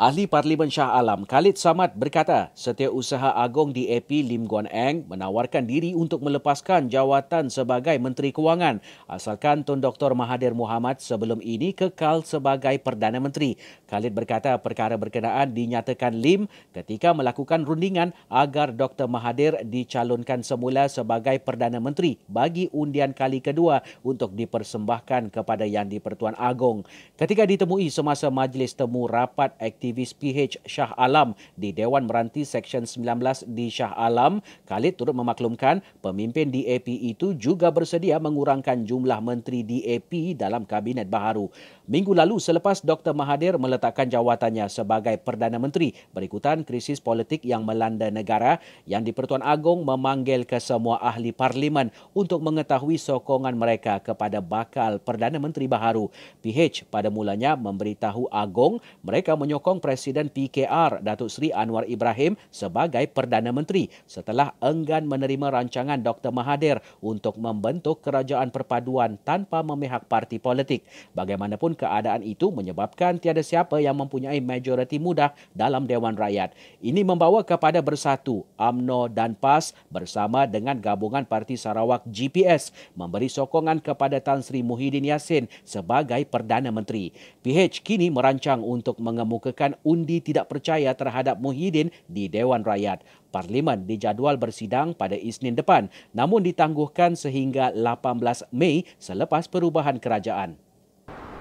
Ahli Parlimen Shah Alam Khalid Samad berkata setiausaha agong di DAP Lim Guan Eng menawarkan diri untuk melepaskan jawatan sebagai Menteri Kewangan asalkan Tun Dr. Mahathir Mohamad sebelum ini kekal sebagai Perdana Menteri. Khalid berkata perkara berkenaan dinyatakan Lim ketika melakukan rundingan agar Dr. Mahathir dicalonkan semula sebagai Perdana Menteri bagi undian kali kedua untuk dipersembahkan kepada Yang di-Pertuan Agong. Ketika ditemui semasa majlis temu rapat aktivis PH Shah Alam di Dewan Meranti Seksyen 19 di Shah Alam, Khalid turut memaklumkan pemimpin DAP itu juga bersedia mengurangkan jumlah menteri DAP dalam kabinet baharu. Minggu lalu selepas Dr. Mahathir meletakkan jawatannya sebagai Perdana Menteri berikutan krisis politik yang melanda negara yang di-Pertuan Agong memanggil ke semua ahli parlimen untuk mengetahui sokongan mereka kepada bakal Perdana Menteri baharu. PH pada mulanya memberitahu Agong mereka menyokong menyokong Presiden PKR Datuk Seri Anwar Ibrahim sebagai Perdana Menteri setelah enggan menerima rancangan Dr Mahathir untuk membentuk kerajaan perpaduan tanpa memihak parti politik. Bagaimanapun keadaan itu menyebabkan tiada siapa yang mempunyai majoriti mudah dalam Dewan Rakyat. Ini membawa kepada Bersatu, AMNO dan PAS bersama dengan gabungan Parti Sarawak GPS memberi sokongan kepada Tan Sri Muhyiddin Yassin sebagai Perdana Menteri. PH kini merancang untuk mengemukakan menyatakan undi tidak percaya terhadap Muhyiddin di Dewan Rakyat. Parlimen dijadual bersidang pada Isnin depan namun ditangguhkan sehingga 18 Mei selepas perubahan kerajaan.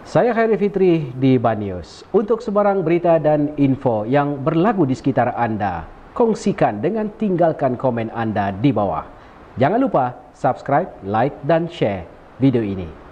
Saya Khairi Fitri di Banius. Untuk sebarang berita dan info yang berlaku di sekitar anda, kongsikan dengan tinggalkan komen anda di bawah. Jangan lupa subscribe, like dan share video ini.